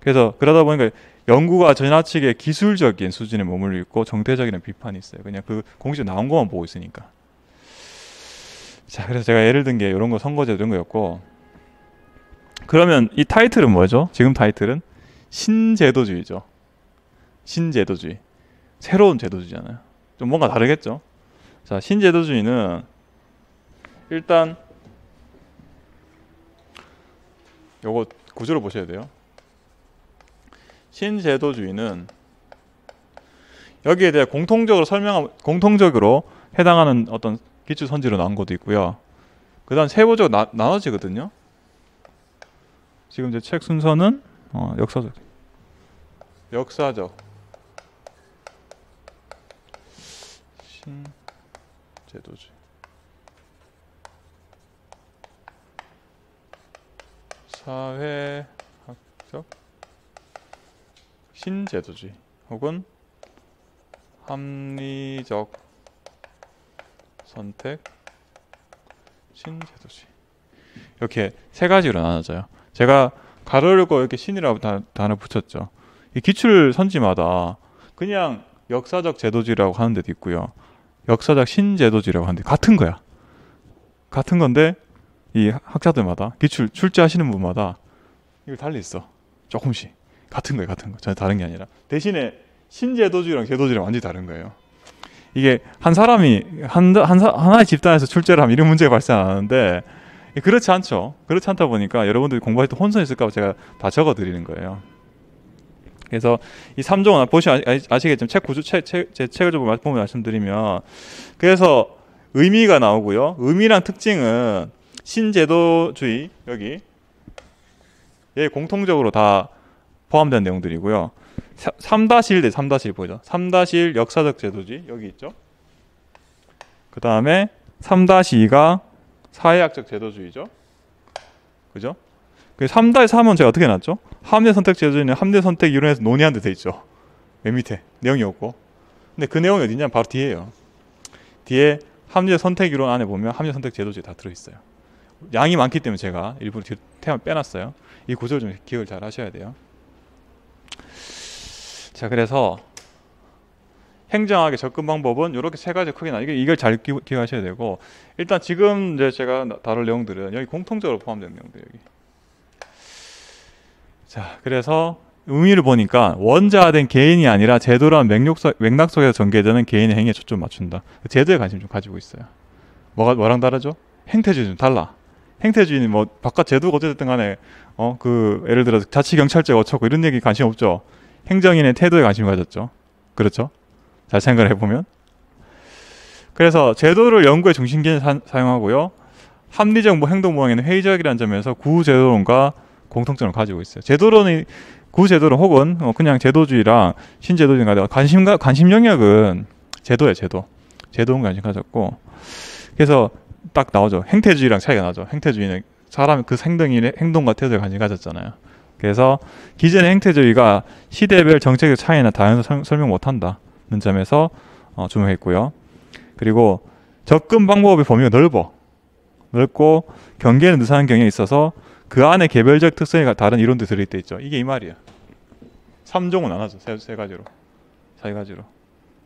그래서 그러다 보니까 연구가 전화측의 기술적인 수준에 머물러 있고 정태적인 비판이 있어요. 그냥 그 공식 적 나온 것만 보고 있으니까. 자, 그래서 제가 예를 든 게 이런 거 선거제 이런 거였고. 그러면 이 타이틀은 뭐죠? 지금 타이틀은 신제도주의죠. 신제도주의. 새로운 제도주의잖아요. 좀 뭔가 다르겠죠? 자, 신제도주의는 일단 요거 구조를 보셔야 돼요. 신제도주의는 여기에 대해 공통적으로 설명 공통적으로 해당하는 어떤 기초 선지로 나온 것도 있고요. 그다음 세부적 으 나, 나눠지거든요. 지금 제 책 순서는 어, 역사적, 역사적, 같은 음. 제도지. 사회학적 신제도지 혹은 합리적 선택 신제도지 이렇게 세 가지로 나눠져요 제가 가르고 이렇게 신이라고 단, 단어 붙였죠 이 기출 선지마다 그냥 역사적 제도지라고 하는 데도 있고요 역사적 신제도주의라고 하는데 같은 거야. 같은 건데 이 학자들마다 기출 출제하시는 분마다 이거 달리 있어. 조금씩 같은 거예요, 같은 거. 전혀 다른 게 아니라 대신에 신제도주의랑 제도주의랑 완전히 다른 거예요. 이게 한 사람이 한, 한 하나의 집단에서 출제를 하면 이런 문제가 발생하는데 그렇지 않죠. 그렇지 않다 보니까 여러분들이 공부할 때 혼선이 있을까 봐 제가 다 적어 드리는 거예요. 그래서 이3종원 보시면 아시겠지만 책 구조 책, 제 책을 좀 보면 말씀드리면 그래서 의미가 나오고요. 의미란 특징은 신제도주의 여기 예 공통적으로 다 포함된 내용들이고요. 3-1대 3-1 보죠. 이3-1 역사적 제도지 여기 있죠. 그 다음에 3-2가 사회학적 제도주의죠. 그죠? 3-3은 그 제가 어떻게 났죠? 함대 선택 제조는 함대 선택 이론에서 논의한 데돼 있죠. 맨 밑에 내용이 없고. 근데 그 내용이 어디냐? 바로 뒤에요. 뒤에 함재 선택 이론 안에 보면 함재 선택 제도제 다 들어 있어요. 양이 많기 때문에 제가 일부러 태만 빼놨어요. 이 구조를 좀 기억을 잘 하셔야 돼요. 자, 그래서 행정학의 접근 방법은 이렇게 세 가지 크게 나뉘게 이걸 잘 기억하셔야 되고 일단 지금 이제 제가 다룰 내용들은 여기 공통적으로 포함된 내용들 여기 자, 그래서 의미를 보니까 원자화된 개인이 아니라 제도란 맥락, 속, 맥락 속에서 전개되는 개인의 행위에 초점 맞춘다. 제도에 관심 좀 가지고 있어요. 뭐가 뭐랑 다르죠? 행태주의 좀 달라. 행태주의는 뭐 바깥 제도가 어쨌든 간에 어 그 예를 들어서 자치 경찰제가 어쩌고 이런 얘기 관심 없죠. 행정인의 태도에 관심 가졌죠. 그렇죠? 잘 생각을 해보면 그래서 제도를 연구의 중심기에 사용하고요. 합리적 뭐 행동 모양에는 회의적이라는 점에서 구제도론과 공통점을 가지고 있어요. 제도론이 구제도론 혹은 뭐 그냥 제도주의랑 신제도주의가 관심과 관심 영역은 제도예요, 제도. 제도는 관심 가졌고 그래서 딱 나오죠. 행태주의랑 차이가 나죠. 행태주의는 사람 그 행동이 행동과 태도에 관심 가졌잖아요. 그래서 기존의 행태주의가 시대별 정책의 차이나 다양성 설명 못한다는 점에서 어, 주목했고요. 그리고 접근 방법의 범위가 넓어 넓고 경계는 느슨한 경향이 있어서 그 안에 개별적 특성이 다른 이론도 들어있다 있죠. 이게 이 말이야. 3종은 나눠서 세, 세 가지로. 세 가지로.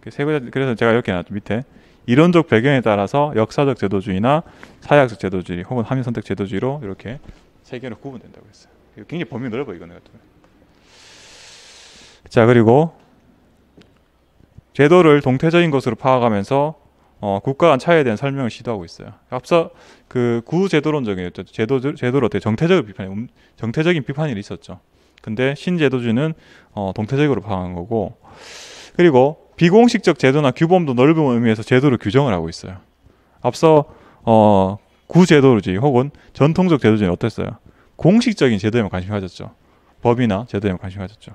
그 세 가지, 그래서 제가 이렇게 놨죠. 밑에. 이론적 배경에 따라서 역사적 제도주의나 사회학적 제도주의 혹은 함유 선택 제도주의로 이렇게 세 개로 구분된다고 했어요. 굉장히 범위 넓어 이거는 자 그리고 제도를 동태적인 것으로 파악하면서 어, 국가 간 차에 이 대한 설명을 시도하고 있어요. 앞서 그 구제도론적인 제도 제도로 되게 정태적 인 비판이 음, 정태적인 비판이 있었죠. 근데 신제도주의는 어, 동태적으로 방한 거고 그리고 비공식적 제도나 규범도 넓은 의미에서 제도를 규정을 하고 있어요. 앞서 어, 구제도주의 혹은 전통적 제도주의는 어땠어요? 공식적인 제도에만 관심 가졌죠. 법이나 제도에만 관심 가졌죠.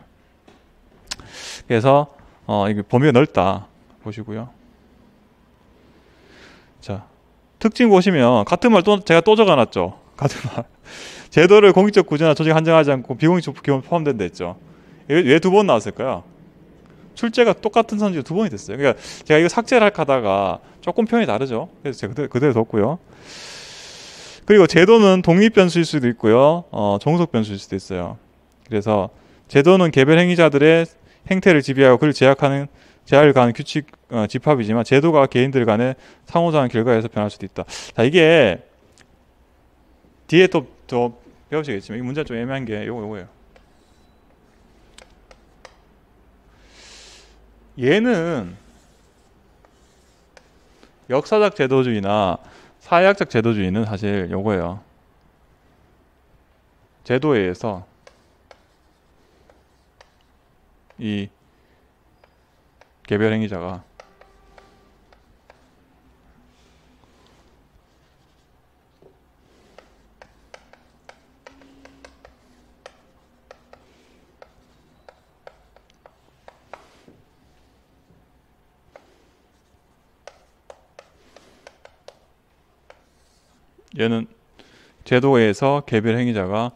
그래서 어, 이게 범위가 넓다 보시고요. 특징 보시면 같은 말 또 제가 또 적어놨죠. 같은 말. 제도를 공익적 구조나 조직 한정하지 않고 비공익적 기본 포함된 데 있죠. 왜 두 번 나왔을까요? 출제가 똑같은 선지가 두 번이 됐어요. 그러니까 제가 이거 삭제를 할까 하다가 조금 표현이 다르죠. 그래서 제가 그대로, 그대로 뒀고요. 그리고 제도는 독립 변수일 수도 있고요. 어, 종속 변수일 수도 있어요. 그래서 제도는 개별 행위자들의 행태를 지배하고 그를 제약하는 제할 간 규칙 어, 집합이지만 제도가 개인들 간의 상호작용 결과에서 변할 수도 있다. 자 이게 뒤에 또, 또 배우시겠지만 이 문제 좀 애매한 게 요거 요거예요. 얘는 역사적 제도주의나 사회학적 제도주의는 사실 요거예요. 제도에 의해서 이 개별 행위자가 얘는 제도에서 개별 행위자가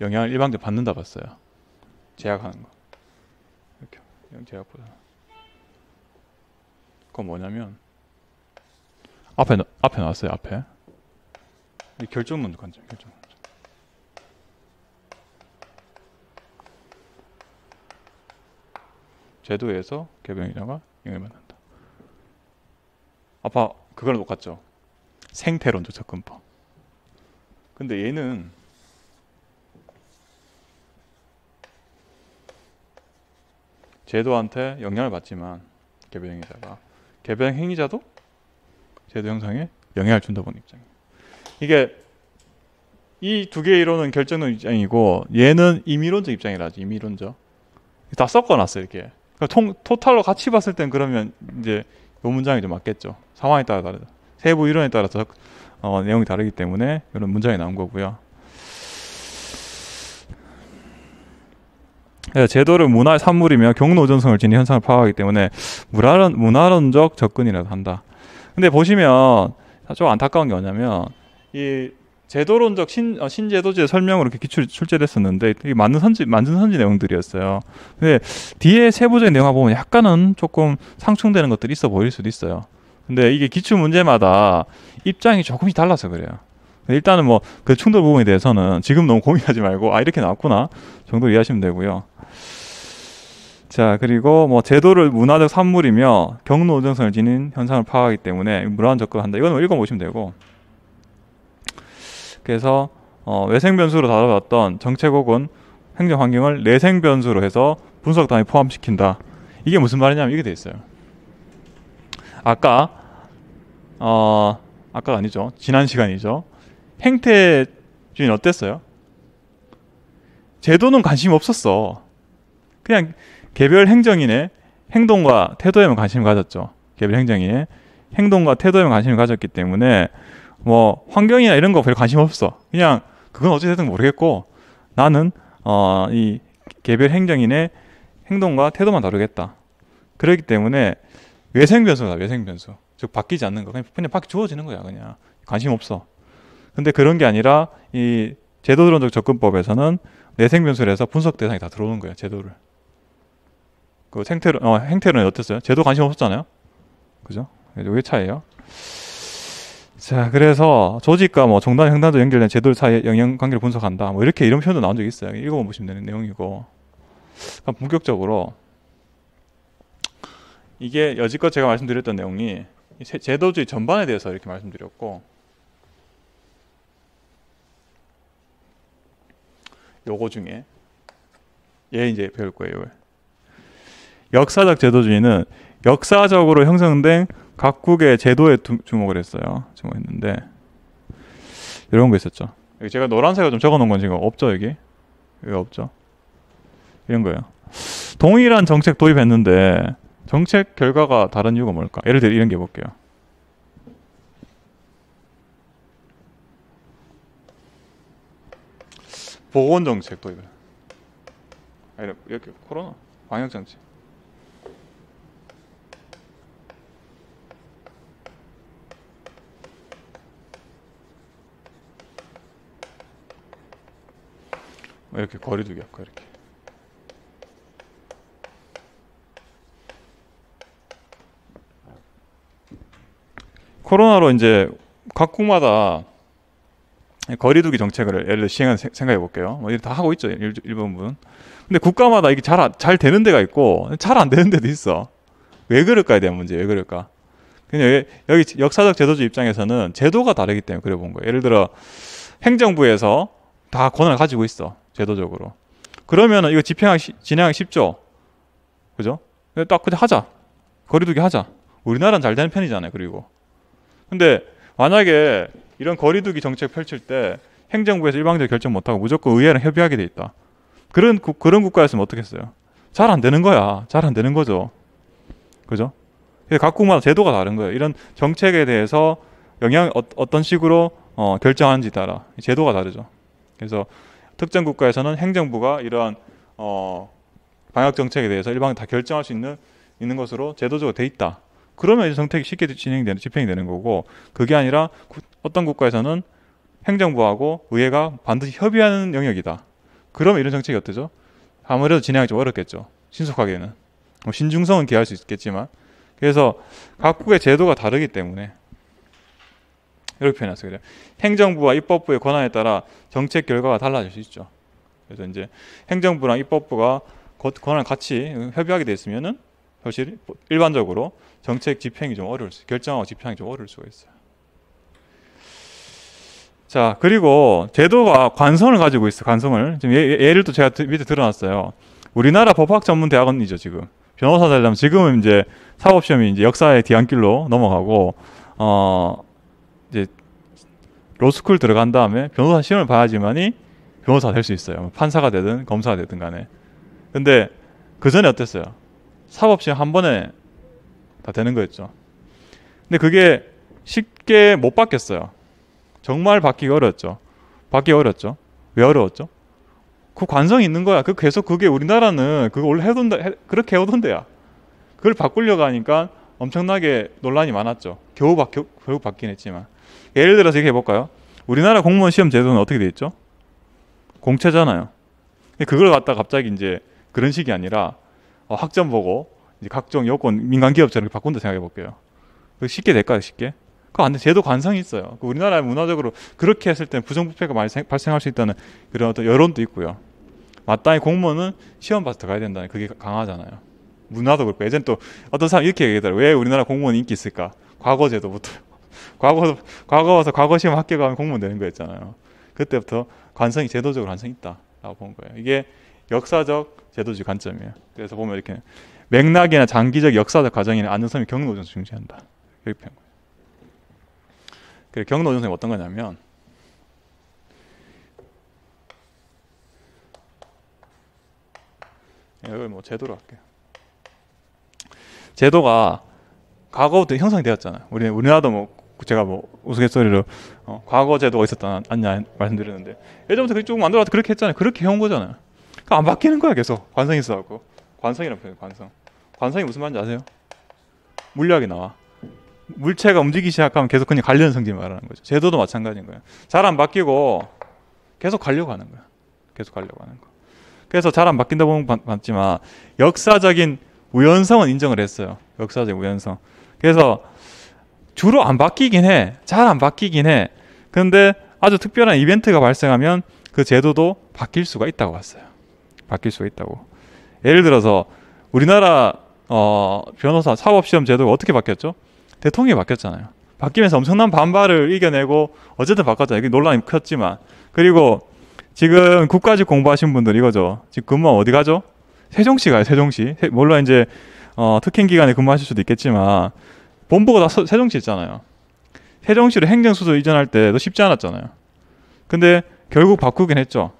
영향을 일방적으로 받는다 봤어요. 제약하는 거. 이렇게 제약 보잖아. 그건 뭐냐면 앞에 앞에 나왔어요 앞에 이 결정문도 간죠 결정 제도에서 개병이자가 영향을 받는다. 아빠 그거랑 똑같죠. 생태론도 접근법. 근데 얘는 제도한테 영향을 받지만 개병이자가 개별 행위자도 제도 형성에 영향을 준다는 입장이에요. 이게 이 두 개의 이론은 결정론 입장이고 얘는 임의론적 입장이라지 임의론적 다 섞어놨어 요 이렇게 그러니까 통, 토탈로 같이 봤을 땐 그러면 이제 요 문장이 좀 맞겠죠 상황에 따라 다르다 세부 이론에 따라서 어, 내용이 다르기 때문에 이런 문장이 나온 거고요 네, 제도를 문화의 산물이며 경로전성을 지닌 현상을 파악하기 때문에 문화론, 문화론적 접근이라도 한다. 근데 보시면 좀 안타까운 게 뭐냐면 이 제도론적 신, 어, 신제도제 설명으로 이렇게 기출, 출제됐었는데 이게 맞는 선지, 맞는 선지 내용들이었어요. 근데 뒤에 세부적인 내용을 보면 약간은 조금 상충되는 것들이 있어 보일 수도 있어요. 근데 이게 기출 문제마다 입장이 조금씩 달라서 그래요. 일단은 뭐 그 충돌 부분에 대해서는 지금 너무 고민하지 말고 아 이렇게 나왔구나 정도 이해하시면 되고요. 자, 그리고 뭐 제도를 문화적 산물이며 경로우정성을 지닌 현상을 파악하기 때문에 무한 접근한다. 이건 뭐 읽어보시면 되고. 그래서 어, 외생 변수로 다뤄봤던 정책 혹은 행정 환경을 내생 변수로 해서 분석 단위 포함시킨다. 이게 무슨 말이냐면 이게 돼 있어요. 아까 어 아까가 아니죠. 지난 시간이죠. 행태 주인 어땠어요? 제도는 관심 없었어. 그냥 개별 행정인의 행동과 태도에만 관심을 가졌죠. 개별 행정인의 행동과 태도에만 관심을 가졌기 때문에 뭐 환경이나 이런 거 별 관심 없어. 그냥 그건 어찌됐든 모르겠고 나는 어 이 개별 행정인의 행동과 태도만 다루겠다. 그렇기 때문에 외생 변수다. 외생 변수. 즉 바뀌지 않는 거 그냥 그냥 바 주어지는 거야 그냥 관심 없어. 근데 그런 게 아니라 이 제도론적 접근법에서는 내생 변수를 해서 분석 대상이 다 들어오는 거야 제도를. 그 생태론, 어, 행태론 어땠어요? 제도 관심 없었잖아요. 그죠? 이게 차이예요. 자, 그래서 조직과 뭐 종단, 형단도 연결된 제도 사이 영향 관계를 분석한다. 뭐 이렇게 이런 표현도 나온 적이 있어요. 읽어 보시면 되는 내용이고. 그러니까 본격적으로 이게 여지껏 제가 말씀드렸던 내용이 제도주의 전반에 대해서 이렇게 말씀드렸고 요거 중에 얘 이제 배울 거예요. 역사적 제도주의는 역사적으로 형성된 각국의 제도에 주목을 했어요. 주목했는데 이런 거 있었죠. 제가 노란색으로 좀 적어놓은 건 지금 없죠 여기? 여기 없죠. 이런 거예요. 동일한 정책 도입했는데 정책 결과가 다른 이유가 뭘까? 예를 들어 이런 게 볼게요. 보건 정책 도입. 아니 이렇게 코로나 방역 정책. 이렇게 거리두기 할까 이렇게 코로나로 이제 각국마다 거리두기 정책을 예를 들어 시행한 생각해 볼게요. 뭐다 하고 있죠 일, 일본분. 근데 국가마다 이게 잘 잘 되는 데가 있고 잘 안 되는 데도 있어. 왜 그럴까에 대한 문제. 왜 그럴까? 그냥 여기 역사적 제도주 입장에서는 제도가 다르기 때문에 그래 본 거예요. 예를 들어 행정부에서 다 권한을 가지고 있어. 제도적으로. 그러면 이거 집행하기 시, 진행하기 쉽죠. 그죠? 딱 그냥 하자. 거리두기 하자. 우리나라는 잘 되는 편이잖아요. 그리고 근데 만약에 이런 거리두기 정책 펼칠 때 행정부에서 일방적으로 결정 못하고 무조건 의회랑 협의하게 돼 있다. 그런 구, 그런 국가였으면 어떻겠어요? 잘 안 되는 거야. 잘 안 되는 거죠. 그죠? 각국마다 제도가 다른 거예요. 이런 정책에 대해서 영향 어, 떤 식으로 어, 결정하는지 따라 제도가 다르죠. 그래서 특정 국가에서는 행정부가 이러한 어, 방역 정책에 대해서 일방에 다 결정할 수 있는 있는 것으로 제도적으로 돼 있다. 그러면 이제 정책이 쉽게 진행되는 집행이 되는 거고 그게 아니라 구, 어떤 국가에서는 행정부하고 의회가 반드시 협의하는 영역이다. 그러면 이런 정책이 어떠죠? 아무래도 진행하기 좀 어렵겠죠. 신속하게는. 뭐 신중성은 기할 수 있겠지만. 그래서 각국의 제도가 다르기 때문에 이렇게 표현해서 그래요. 행정부와 입법부의 권한에 따라 정책 결과가 달라질 수 있죠. 그래서 이제 행정부랑 입법부가 권한을 같이 협의하게 됐으면은 사실 일반적으로 정책 집행이 좀 어려울 수, 결정하고 집행이 좀 어려울 수가 있어요. 자, 그리고 제도가 관성을 가지고 있어. 관성을 지금 예, 예 를또 제가 밑에 들어놨어요. 우리나라 법학 전문 대학원이죠 지금 변호사 되려면 지금은 이제 사법 시험이 이제 역사의 뒤안길로 넘어가고 어 로스쿨 들어간 다음에 변호사 시험을 봐야지만이 변호사될 수 있어요. 뭐 판사가 되든 검사가 되든 간에. 근데 그 전에 어땠어요? 사법 시험 한 번에 다 되는 거였죠. 근데 그게 쉽게 못 바뀌었어요. 정말 바뀌기 어려웠죠. 바뀌기 어려웠죠. 왜 어려웠죠? 그 관성이 있는 거야. 그 계속 그게 우리나라는 그걸 원래 해둔다 해, 그렇게 해오던데야. 그걸 바꾸려고 하니까 엄청나게 논란이 많았죠. 겨우 바, 겨 결국 바뀌긴 했지만. 예를 들어서 이렇게 해볼까요? 우리나라 공무원 시험 제도는 어떻게 돼 있죠? 공채잖아요. 그걸 갖다 갑자기 이제 그런 식이 아니라 어, 학점 보고 이제 각종 여건 민간 기업처럼 바꾼다 생각해 볼게요. 쉽게 될까요? 쉽게? 그안 돼. 제도 관성이 있어요. 그 우리나라 문화적으로 그렇게 했을 때는 부정부패가 많이 생, 발생할 수 있다는 그런 어떤 여론도 있고요. 마땅히 공무원은 시험 봐서 들어가야 된다는 그게 강하잖아요. 문화도 그렇고 예전 또 어떤 사람 이렇게 얘기하더라고요. 왜 우리나라 공무원 인기 있을까? 과거 제도부터 과거 과거와서 과거 시험 합격 하면 공무원 되는 거였잖아요. 그때부터 관성이 제도적으로 관성이 있다라고 본 거예요. 이게 역사적 제도적 관점이에요. 그래서 보면 이렇게 맥락이나 장기적 역사적 과정이나 안전성이 경로존을 중시한다. 이렇게 표현 요그래 경로존성이 어떤 거냐면 이걸 뭐 제도로 할게요. 제도가 과거부터 형성되었잖아요. 우리 우리나라도 뭐 제가 뭐 우스갯소리로 어, 과거 제도가 있었다 않냐 말씀드렸는데 예전부터 그쪽 만들어서 그렇게 했잖아요. 그렇게 해온 거잖아요. 그러니까 안 바뀌는 거야 계속 관성이 있어갖고 관성이란 표현 관성. 관성이 무슨 말인지 아세요? 물리학이 나와. 물체가 움직이기 시작하면 계속 그냥 관련 성질 말하는 거죠. 제도도 마찬가지인 거예요. 잘 안 바뀌고 계속 가려고 하는 거야. 계속 가려고 하는 거. 그래서 잘 안 바뀐다 보면 맞지만 역사적인 우연성은 인정을 했어요. 역사적 우연성. 그래서 주로 안 바뀌긴 해. 잘 안 바뀌긴 해. 근데 아주 특별한 이벤트가 발생하면 그 제도도 바뀔 수가 있다고 봤어요. 바뀔 수가 있다고. 예를 들어서 우리나라 어, 변호사 사법시험 제도가 어떻게 바뀌었죠? 대통령이 바뀌었잖아요. 바뀌면서 엄청난 반발을 이겨내고 어쨌든 바꿨잖아요. 논란이 컸지만 그리고 지금 국가직 공부하신 분들 이거죠. 지금 근무 어디 가죠? 세종시 가요. 세종시. 물론 이제 어, 특행 기간에 근무하실 수도 있겠지만 본부가 다 서, 세종시 있잖아요. 세종시로 행정수도 이전할 때도 쉽지 않았잖아요. 근데 결국 바꾸긴 했죠.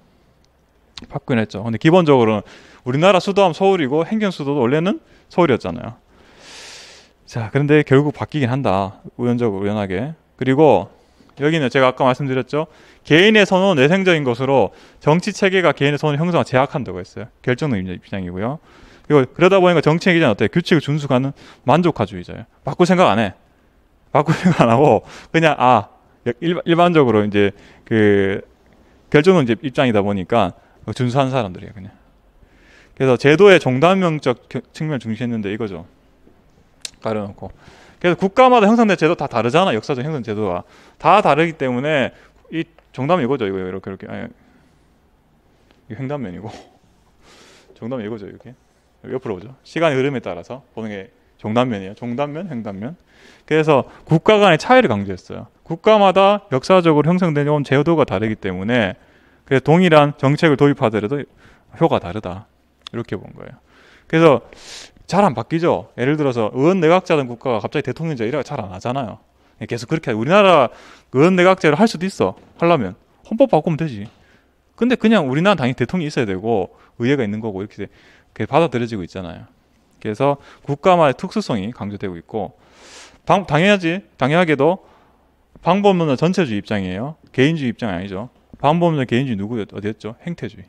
바꾸긴 했죠. 근데 기본적으로는 우리나라 수도함 서울이고 행정 수도도 원래는 서울이었잖아요. 자, 그런데 결국 바뀌긴 한다. 우연적으로 우연하게. 그리고 여기는 제가 아까 말씀드렸죠. 개인의 선언 내생적인 것으로 정치 체계가 개인의 선언 형성을 제약한다고 했어요. 결정적 입장이고요. 그리고 그러다 보니까 정치의 기자는 어때? 규칙을 준수하는 만족화주의자예요. 바꿀 생각 안 해. 바꿀 생각 안 하고 그냥 아 일반적으로 이제 그 결정은 이제 입장이다 보니까 준수한 사람들이에요, 그냥. 그래서 제도의 종단명적 측면을 중시했는데 이거죠. 가려놓고. 그래서 국가마다 형성된 제도 다 다르잖아. 역사적 형성 제도가 다 다르기 때문에 이 정답은 이거죠. 이거 이렇게 이렇게 아니, 횡단면이고 정답은 이거죠. 이렇게. 옆으로 오죠. 시간의 흐름에 따라서 보는 게 종단면이에요. 종단면, 횡단면. 그래서 국가 간의 차이를 강조했어요. 국가마다 역사적으로 형성된 온 제도가 다르기 때문에 그래서 동일한 정책을 도입하더라도 효가 과 다르다. 이렇게 본 거예요. 그래서 잘 안 바뀌죠. 예를 들어서 의원 내각제라는 국가가 갑자기 대통령제 이래가 잘안 하잖아요. 예, 계속 그렇게 우리나라 의원 내각제를 할 수도 있어. 하려면 헌법 바꾸면 되지. 근데 그냥 우리나라 당연히 대통령이 있어야 되고 의회가 있는 거고 이렇게 돼. 그게 받아들여지고 있잖아요. 그래서 국가만의 특수성이 강조되고 있고 당, 당연하지 당연하게도 방법론은 전체주의 입장이에요. 개인주의 입장 아니죠. 방법론적 개인주의 누구 어디였죠? 행태주의.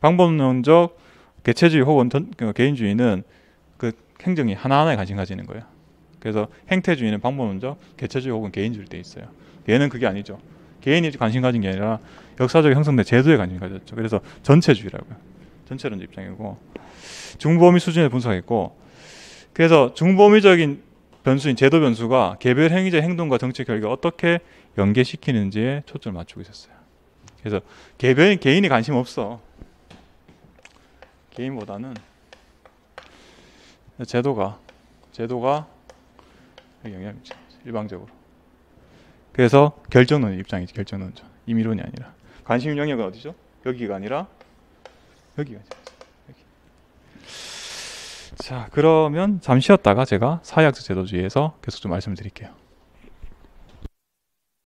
방법론적 개체주의 혹은 전, 그 개인주의는 그 행정이 하나하나에 관심 가지는 거예요. 그래서 행태주의는 방법론적 개체주의 혹은 개인주의일 돼 있어요. 얘는 그게 아니죠. 개인이 관심 가진 게 아니라 역사적 형성된 제도에 관심 가졌죠. 그래서 전체주의라고요. 전체론 입장이고 중범위 수준에 분석했고 그래서 중범위적인 변수인 제도 변수가 개별 행위자 행동과 정책 결과 어떻게 연계시키는지에 초점을 맞추고 있었어요. 그래서 개별 개인이 관심 없어. 개인보다는 제도가 제도가 영향이 일방적으로. 그래서 결정론 입장이지 결정론 임의론이 아니라 관심 영역은 어디죠? 여기가 아니라 여기가 여기. 자 그러면 잠시 쉬었다가 제가 사회 제도주의에서 계속 좀 말씀드릴게요.